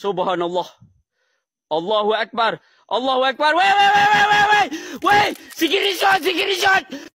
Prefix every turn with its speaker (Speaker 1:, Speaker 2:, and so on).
Speaker 1: Subhanallah. Allahu Akbar. Allahu Akbar. Wait, wait, wait, wait,
Speaker 2: wait, wait. Wait. Security shot, security shot.